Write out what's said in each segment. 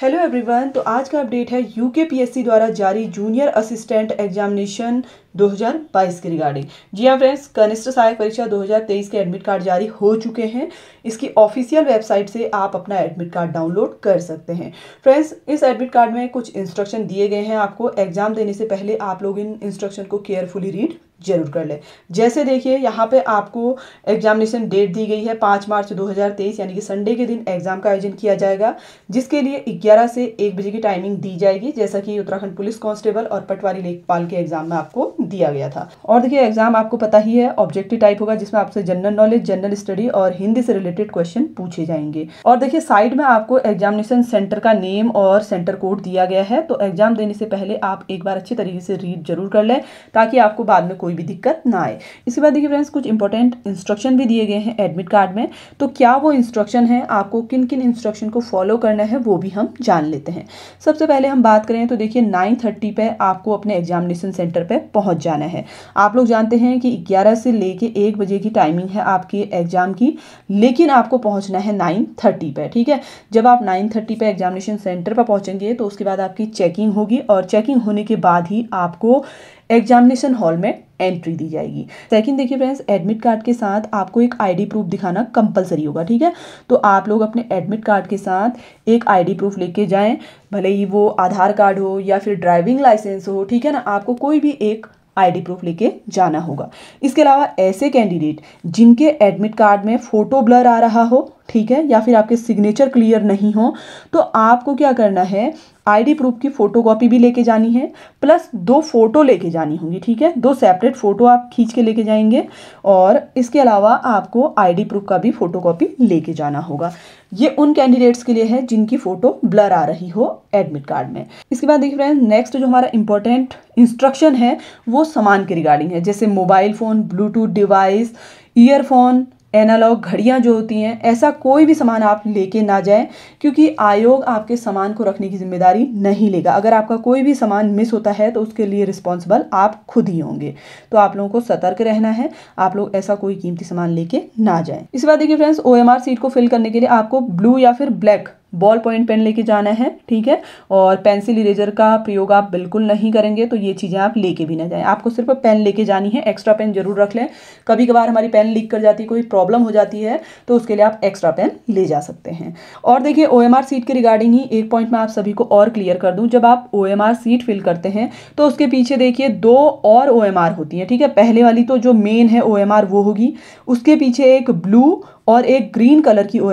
hello everyone तो आज का अपडेट है यूके पीएससी द्वारा जारी जूनियर असिस्टेंट एग्जामिनेशन 2022 के रिगार्डिंग जी हाँ फ्रेंड्स कनिष्ठ सहायक परीक्षा 2023 के एडमिट कार्ड जारी हो चुके हैं इसकी ऑफिशियल वेबसाइट से आप अपना एडमिट कार्ड डाउनलोड कर सकते हैं फ्रेंड्स इस एडमिट कार्ड में कुछ इंस्ट्रक्शन दिए गए हैं आपको एग्जाम देने से पहले आप लोग इन इंस्ट्रक्शन को केयरफुली रीड जरूर कर ले जैसे देखिए यहाँ पे आपको एग्जामिनेशन डेट दी गई है पाँच मार्च 2023 यानी कि संडे के दिन एग्जाम का आयोजन किया जाएगा जिसके लिए 11 से 1 बजे की टाइमिंग दी जाएगी जैसा कि उत्तराखंड पुलिस कांस्टेबल और पटवारी लेखपाल के एग्जाम में आपको दिया गया था और देखिए एग्जाम आपको पता ही है ऑब्जेक्टिव टाइप होगा जिसमें आपसे जनरल नॉलेज जनरल स्टडी और हिंदी से रिलेटेड क्वेश्चन पूछे जाएंगे और देखिए साइड में आपको एग्जामिनेशन सेंटर का नेम और सेंटर कोड दिया गया है तो एग्जाम देने से पहले आप एक बार अच्छी तरीके से रीड जरूर कर लें ताकि आपको बाद में कोई भी दिक्कत ना आए इसके बाद देखिए फ्रेंड्स कुछ इंपॉर्टेंट इंस्ट्रक्शन भी दिए गए हैं एडमिट कार्ड में तो क्या वो इंस्ट्रक्शन है आपको किन किन इंस्ट्रक्शन को फॉलो करना है वो भी हम जान लेते हैं सबसे पहले हम बात करें तो देखिए नाइन थर्टी पर आपको अपने एग्जामिनेशन सेंटर पर पहुँच जाना है आप लोग जानते हैं कि ग्यारह से लेके एक बजे की टाइमिंग है आपके एग्जाम की लेकिन आपको पहुँचना है नाइन थर्टी पर ठीक है जब आप नाइन थर्टी पर एग्जामिनेशन सेंटर पर पहुँचेंगे तो उसके बाद आपकी चेकिंग होगी और चेकिंग होने के बाद ही आपको एग्जामिनेशन हॉल में एंट्री दी जाएगी सेकंड देखिए फ्रेंड्स एडमिट कार्ड के साथ आपको एक आईडी प्रूफ दिखाना कंपलसरी होगा ठीक है तो आप लोग अपने एडमिट कार्ड के साथ एक आईडी प्रूफ लेके जाएं भले ही वो आधार कार्ड हो या फिर ड्राइविंग लाइसेंस हो ठीक है ना आपको कोई भी एक आईडी प्रूफ लेके जाना होगा इसके अलावा ऐसे कैंडिडेट जिनके एडमिट कार्ड में फ़ोटो ब्लर आ रहा हो ठीक है या फिर आपके सिग्नेचर क्लियर नहीं हो तो आपको क्या करना है आईडी प्रूफ की फोटोकॉपी भी लेके जानी है प्लस दो फ़ोटो लेके जानी होगी ठीक है दो सेपरेट फ़ोटो आप खींच के लेके जाएंगे और इसके अलावा आपको आईडी प्रूफ का भी फ़ोटोकॉपी लेके जाना होगा ये उन कैंडिडेट्स के लिए है जिनकी फ़ोटो ब्लर आ रही हो एडमिट कार्ड में इसके बाद देखिए फ्रेंड्स नेक्स्ट जो हमारा इंपॉर्टेंट इंस्ट्रक्शन है वो सामान के रिगार्डिंग है जैसे mobile phone Bluetooth device earphone analogue घड़ियाँ जो होती हैं ऐसा कोई भी सामान आप लेके ना जाए क्योंकि आयोग आपके सामान को रखने की जिम्मेदारी नहीं लेगा अगर आपका कोई भी सामान मिस होता है तो उसके लिए रिस्पॉन्सिबल आप खुद ही होंगे तो आप लोगों को सतर्क रहना है आप लोग ऐसा कोई कीमती सामान लेके ना जाए इसके बाद देखिए फ्रेंड्स ओ सीट को फिल करने के लिए आपको ब्लू या फिर ब्लैक बॉल पॉइंट पेन लेके जाना है ठीक है और पेंसिल इरेजर का प्रयोग आप बिल्कुल नहीं करेंगे तो ये चीज़ें आप लेके भी ना जाएं आपको सिर्फ पेन लेके जानी है एक्स्ट्रा पेन जरूर रख लें कभी कभार हमारी पेन लीक कर जाती है कोई प्रॉब्लम हो जाती है तो उसके लिए आप एक्स्ट्रा पेन ले जा सकते हैं और देखिए ओ सीट के रिगार्डिंग ही एक पॉइंट मैं आप सभी को और क्लियर कर दूँ जब आप ओ सीट फिल करते हैं तो उसके पीछे देखिए दो और ओ होती हैं ठीक है पहले वाली तो जो मेन है ओ वो होगी उसके पीछे एक ब्लू और एक ग्रीन कलर की ओ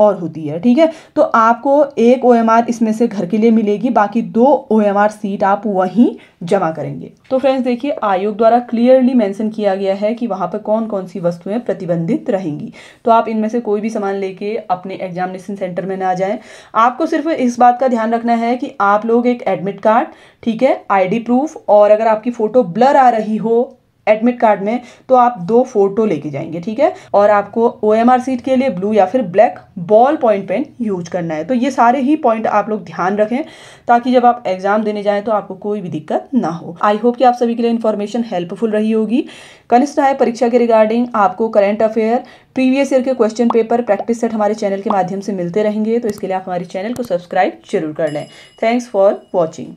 और होती है ठीक है तो आपको एक ओ इसमें से घर के लिए मिलेगी बाकी दो ओ सीट आप वहीं जमा करेंगे तो फ्रेंड्स देखिए आयोग द्वारा क्लियरली मेंशन किया गया है कि वहाँ पर कौन कौन सी वस्तुएं प्रतिबंधित रहेंगी तो आप इनमें से कोई भी सामान लेके अपने एग्जामिनेशन सेंटर में ना जाएं आपको सिर्फ इस बात का ध्यान रखना है कि आप लोग एक एडमिट कार्ड ठीक है आईडी प्रूफ और अगर आपकी फ़ोटो ब्लर आ रही हो एडमिट कार्ड में तो आप दो फोटो लेके जाएंगे ठीक है और आपको ओ एम आर सीट के लिए ब्लू या फिर black ball point pen use करना है तो ये सारे ही पॉइंट आप लोग ध्यान रखें ताकि जब आप एग्जाम देने जाएं तो आपको कोई भी दिक्कत ना हो आई होप कि आप सभी के लिए इन्फॉर्मेशन हेल्पफुल रही होगी कनिष्ठ राय परीक्षा के रिगार्डिंग आपको करंट अफेयर प्रीवियस ईयर के क्वेश्चन पेपर प्रैक्टिस सेट हमारे चैनल के माध्यम से मिलते रहेंगे तो इसके लिए आप हमारे चैनल को सब्सक्राइब जरूर कर लें थैंक्स फॉर वॉचिंग